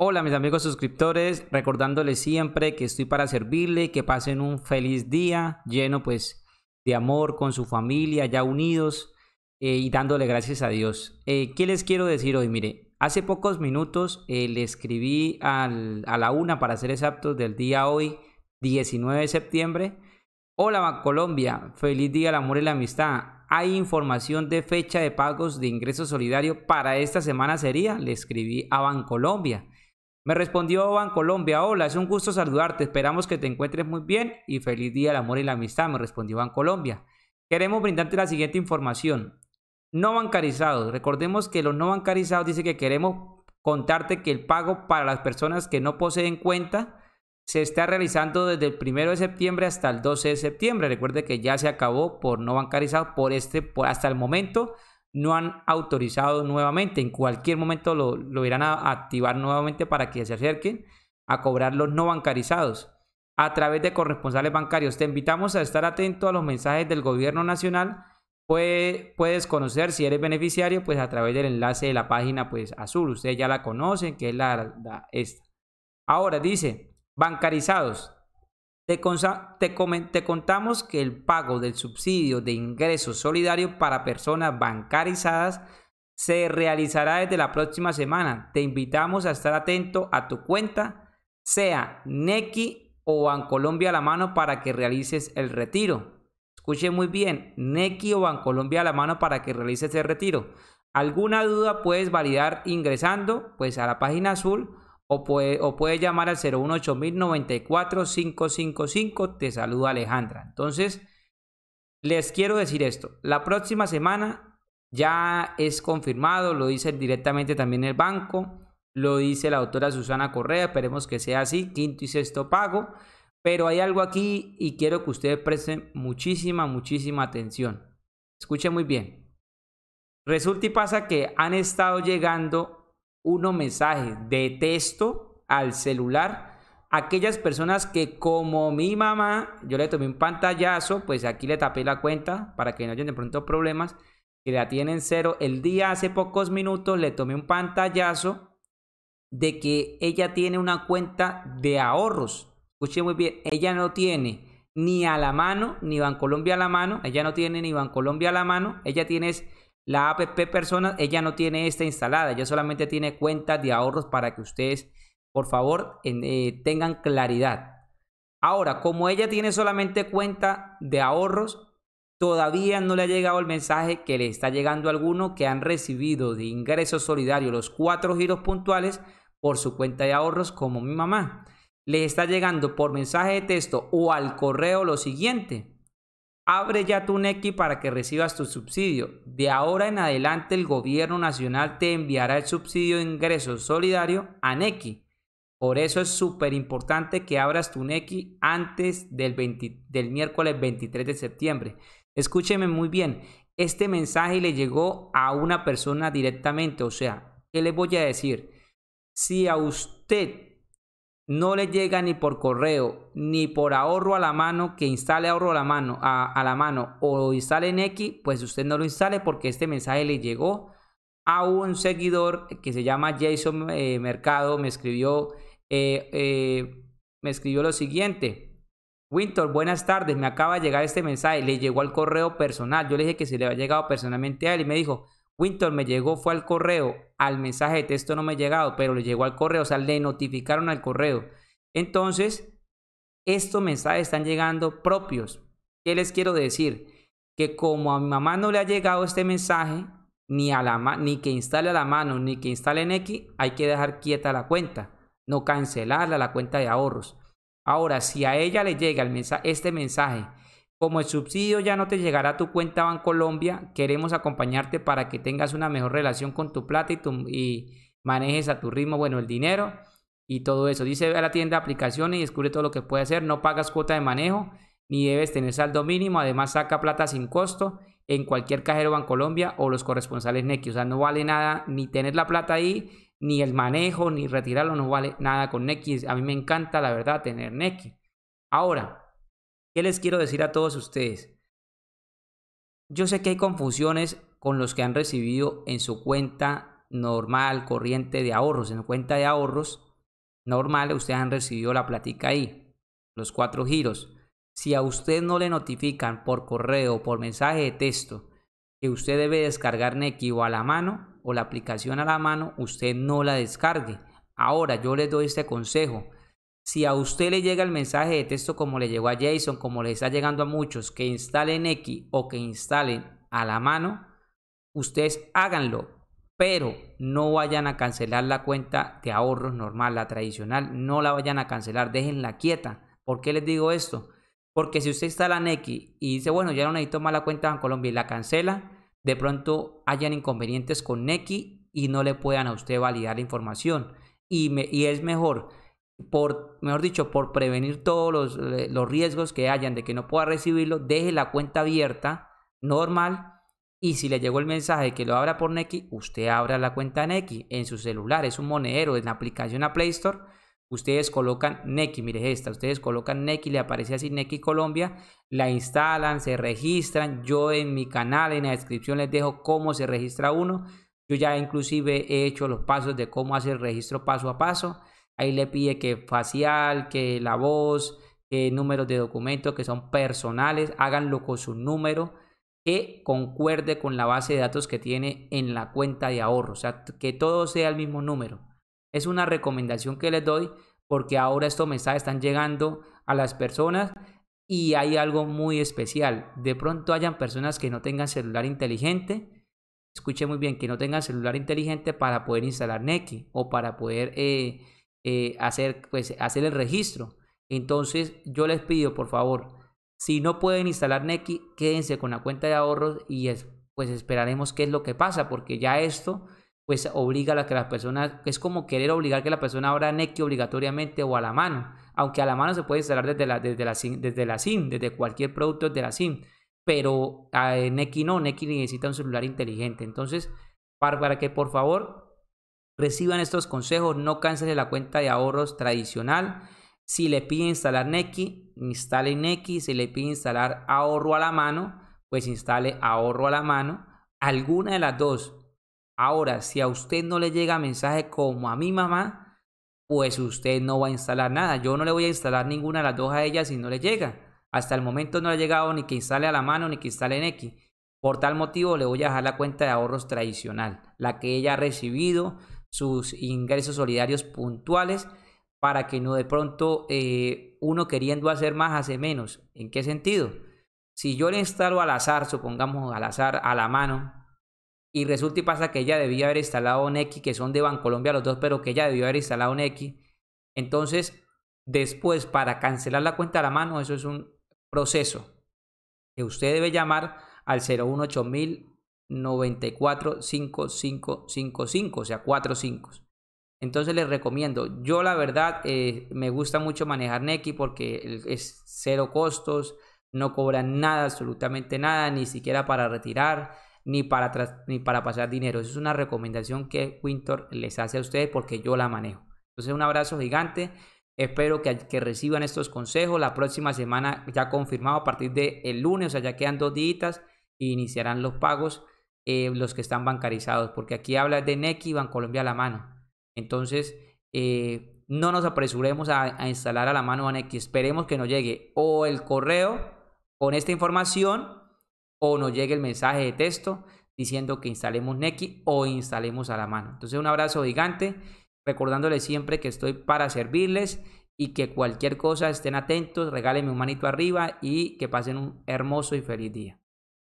Hola mis amigos suscriptores, recordándoles siempre que estoy para servirle, que pasen un feliz día lleno pues de amor con su familia, ya unidos eh, y dándole gracias a Dios. Eh, ¿Qué les quiero decir hoy? Mire, hace pocos minutos eh, le escribí a la una para ser exactos del día hoy, 19 de septiembre. Hola Colombia, feliz día al amor y la amistad. Hay información de fecha de pagos de ingreso solidario para esta semana sería, le escribí a Bancolombia. Me respondió Bancolombia, hola, es un gusto saludarte, esperamos que te encuentres muy bien y feliz día del amor y la amistad, me respondió Bancolombia. Queremos brindarte la siguiente información. No bancarizados, recordemos que los no bancarizados dice que queremos contarte que el pago para las personas que no poseen cuenta se está realizando desde el 1 de septiembre hasta el 12 de septiembre. Recuerde que ya se acabó por no bancarizados por este, hasta el momento no han autorizado nuevamente. En cualquier momento lo, lo irán a activar nuevamente para que se acerquen a cobrar los no bancarizados. A través de corresponsales bancarios, te invitamos a estar atento a los mensajes del gobierno nacional. puedes conocer si eres beneficiario, pues a través del enlace de la página pues, azul. Ustedes ya la conocen, que es la, la esta. Ahora dice, bancarizados, te, contamos que el pago del subsidio de ingreso solidario para personas bancarizadas se realizará desde la próxima semana. Te invitamos a estar atento a tu cuenta, sea Nequi o Bancolombia a la mano para que realices el retiro. Escuche muy bien, Nequi o Bancolombia a la mano para que realices el retiro. ¿Alguna duda puedes validar ingresando pues a la página azul? o puede, o puede llamar al 018-094-555. Te saluda Alejandra. Entonces, les quiero decir esto. La próxima semana ya es confirmado, lo dice directamente también el banco, lo dice la doctora Susana Correa, esperemos que sea así, quinto y sexto pago. Pero hay algo aquí y quiero que ustedes presten muchísima, muchísima atención. Escuchen muy bien. Resulta y pasa que han estado llegando uno mensaje de texto al celular aquellas personas que como mi mamá, yo le tomé un pantallazo, pues aquí le tapé la cuenta para que no hayan de pronto problemas, que la tienen cero. El día hace pocos minutos le tomé un pantallazo de que ella tiene una cuenta de ahorros. Escuchen muy bien, ella no tiene ni a la mano, ni Bancolombia a la mano, ella no tiene ni Bancolombia a la mano, ella tiene la APP Personas, ella no tiene esta instalada, ella solamente tiene cuenta de ahorros para que ustedes, por favor, eh, tengan claridad. Ahora, como ella tiene solamente cuenta de ahorros, todavía no le ha llegado el mensaje que le está llegando a alguno que han recibido de ingreso solidario los cuatro giros puntuales por su cuenta de ahorros, como mi mamá. Le está llegando por mensaje de texto o al correo lo siguiente. Abre ya tu NECI para que recibas tu subsidio. De ahora en adelante el gobierno nacional te enviará el subsidio de ingreso solidario a NECI. Por eso es súper importante que abras tu NECI antes del, miércoles 23 de septiembre. Escúcheme muy bien, este mensaje le llegó a una persona directamente, o sea, ¿qué le voy a decir? Si a usted no le llega ni por correo, ni por ahorro a la mano, que instale ahorro a la mano, a, la mano o instale en X, pues usted no lo instale porque este mensaje le llegó a un seguidor que se llama Jason eh, Mercado, me escribió, eh, eh, me escribió lo siguiente. Winter, buenas tardes, me acaba de llegar este mensaje, le llegó al correo personal, yo le dije que se le había llegado personalmente a él y me dijo, Winter me llegó, fue al correo, al mensaje de texto no me ha llegado, pero le llegó al correo, o sea, le notificaron al correo. Entonces, estos mensajes están llegando propios. ¿Qué les quiero decir? Que como a mi mamá no le ha llegado este mensaje, ni, a la ni que instale a la mano, ni que instale en X, hay que dejar quieta la cuenta, no cancelarla la cuenta de ahorros. Ahora, si a ella le llega el mensaje, este mensaje como el subsidio ya no te llegará a tu cuenta Bancolombia, queremos acompañarte para que tengas una mejor relación con tu plata y, manejes a tu ritmo, bueno, el dinero y todo eso. Dice, ve a la tienda de aplicaciones y descubre todo lo que puede hacer. No pagas cuota de manejo ni debes tener saldo mínimo. Además, saca plata sin costo en cualquier cajero Bancolombia o los corresponsales Nequi. O sea, no vale nada ni tener la plata ahí, ni el manejo, ni retirarlo. No vale nada con Nequi. A mí me encanta, la verdad, tener Nequi. Ahora, les quiero decir a todos ustedes? Yo sé que hay confusiones con los que han recibido en su cuenta normal, corriente de ahorros. En cuenta de ahorros normal, ustedes han recibido la platica ahí, los cuatro giros. Si a usted no le notifican por correo, por mensaje de texto, que usted debe descargar o a la mano o la aplicación a la mano, usted no la descargue. Ahora yo les doy este consejo. Si a usted le llega el mensaje de texto como le llegó a Jason, como le está llegando a muchos, que instalen X o que instalen a la mano, ustedes háganlo, pero no vayan a cancelar la cuenta de ahorros normal, la tradicional, no la vayan a cancelar, déjenla quieta. ¿Por qué les digo esto? Porque si usted instala X y dice, bueno, ya no necesito más la cuenta en Colombia y la cancela, de pronto hayan inconvenientes con X y no le puedan a usted validar la información. y es mejor por, mejor dicho, por prevenir todos eh, los, riesgos que hayan de que no pueda recibirlo, deje la cuenta abierta, normal, y si le llegó el mensaje de que lo abra por Nequi, usted abra la cuenta Nequi en su celular, es un monedero, en la aplicación a Play Store, ustedes colocan Nequi, mire esta, ustedes colocan Nequi, le aparece así Nequi Colombia, la instalan, se registran, yo en mi canal, en la descripción les dejo cómo se registra uno, yo ya inclusive he hecho los pasos de cómo hacer el registro paso a paso, Ahí le pide que facial, que la voz, que números de documentos que son personales, háganlo con su número que concuerde con la base de datos que tiene en la cuenta de ahorro, o sea, que todo sea el mismo número. Es una recomendación que les doy porque ahora estos mensajes están llegando a las personas y hay algo muy especial. De pronto hayan personas que no tengan celular inteligente, escuche muy bien, que no tengan celular inteligente para poder instalar Neki o para poder eh, eh, hacer, pues, hacer el registro. Entonces yo les pido, por favor, si no pueden instalar Neki, quédense con la cuenta de ahorros y pues esperaremos qué es lo que pasa, porque ya esto pues obliga a que las personas, es como querer obligar que la persona abra Neki obligatoriamente o a la mano, aunque a la mano se puede instalar desde la, desde la, SIM, desde, la desde cualquier producto desde la SIM, pero a eh, Neki no, Neki necesita un celular inteligente. Entonces, para, para que por favor Reciban estos consejos, no cancele la cuenta de ahorros tradicional. Si le pide instalar Neki, instale Neki. Si le pide instalar ahorro a la mano, pues instale ahorro a la mano. Alguna de las dos. Ahora, si a usted no le llega mensaje como a mi mamá, pues usted no va a instalar nada. Yo no le voy a instalar ninguna de las dos a ella si no le llega. Hasta el momento no le ha llegado ni que instale a la mano ni que instale Neki. Por tal motivo le voy a dejar la cuenta de ahorros tradicional, la que ella ha recibido, sus ingresos solidarios puntuales para que no de pronto eh, uno queriendo hacer más hace menos. ¿En qué sentido? Si yo le instalo al azar, supongamos al azar, a la mano, y resulta y pasa que ella debía haber instalado un X, que son de Bancolombia los dos, pero que ella debió haber instalado un X, entonces después para cancelar la cuenta a la mano, eso es un proceso que usted debe llamar al 018000 945555, o sea, 4 5. Entonces les recomiendo, yo la verdad eh, me gusta mucho manejar Neki porque es cero costos, no cobran nada, absolutamente nada, ni siquiera para retirar, ni para, ni para pasar dinero. es una recomendación que Winter les hace a ustedes porque yo la manejo. Entonces un abrazo gigante. Espero que, reciban estos consejos. La próxima semana ya confirmado a partir del el lunes, o sea, ya quedan dos días y iniciarán los pagos eh, los que están bancarizados, porque aquí habla de Neki y Bancolombia a la mano. Entonces, eh, no nos apresuremos a, instalar a la mano a Neki, esperemos que nos llegue o el correo con esta información o nos llegue el mensaje de texto diciendo que instalemos Neki o instalemos a la mano. Entonces, un abrazo gigante, recordándoles siempre que estoy para servirles y que cualquier cosa estén atentos, regálenme un manito arriba y que pasen un hermoso y feliz día.